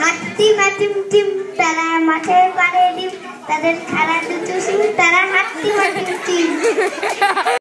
হাতি মাটিম টিম তারা মাঠের পারে ডিম তাদের খেলা দুটো তারা হাতি মাটিম টিম